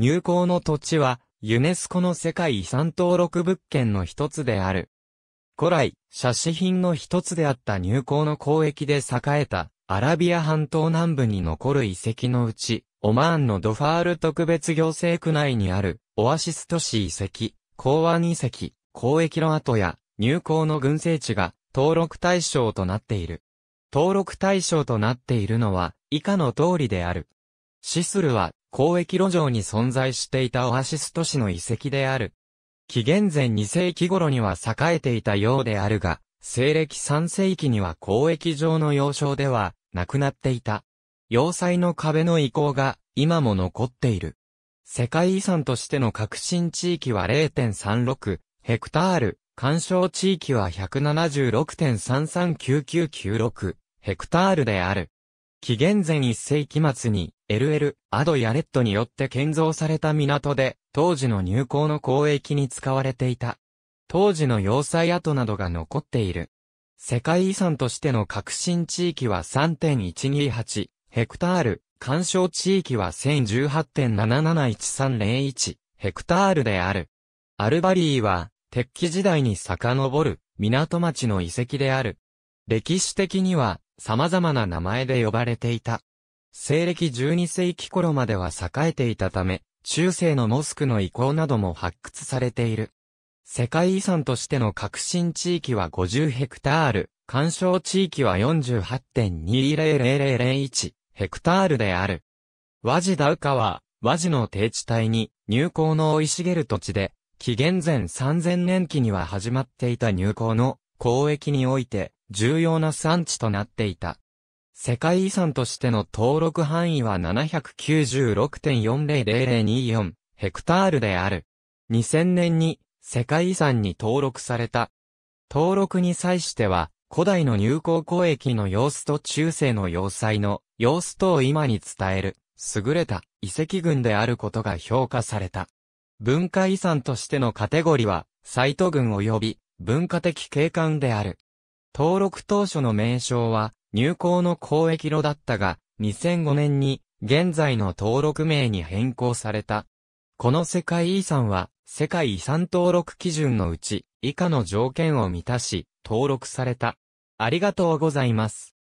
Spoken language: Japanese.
入港の土地は、ユネスコの世界遺産登録物件の一つである。古来、写真品の一つであった入港の交易で栄えた、アラビア半島南部に残る遺跡のうち、オマーンのドファール特別行政区内にある、オアシス都市遺跡、港湾遺跡、交易の跡や、入港の群生地が、登録対象となっている。登録対象となっているのは、以下の通りである。シスルは交易路上に存在していたオアシス都市の遺跡である。紀元前2世紀頃には栄えていたようであるが、西暦3世紀には交易上の要衝ではなくなっていた。要塞の壁の遺構が今も残っている。世界遺産としての革新地域は0.36ヘクタール、干渉地域は176.339996ヘクタールである。紀元前1世紀末に、LL、アド・ヤレットによって建造された港で、当時の入港の交易に使われていた。当時の要塞跡などが残っている。世界遺産としての革新地域は3.128ヘクタール、干渉地域は1018.771301ヘクタールである。アルバリーは、鉄器時代に遡る港町の遺跡である。歴史的には、様々な名前で呼ばれていた。西暦12世紀頃までは栄えていたため、中世のモスクの遺構なども発掘されている。世界遺産としての革新地域は50ヘクタール、干渉地域は4 8 2 0 0 0 0 1ヘクタールである。和地ダウカは、和地の低地帯に、入港の生い茂る土地で、紀元前3000年期には始まっていた入港の交易において、重要な産地となっていた。世界遺産としての登録範囲は796.400024ヘクタールである。2000年に世界遺産に登録された。登録に際しては、古代の入港交易の様子と中世の要塞の様子とを今に伝える、優れた遺跡群であることが評価された。文化遺産としてのカテゴリは、サイト群及び文化的景観である。登録当初の名称は、入港の交易路だったが、2005年に、現在の登録名に変更された。この世界遺産は、世界遺産登録基準のうち、以下の条件を満たし、登録された。ありがとうございます。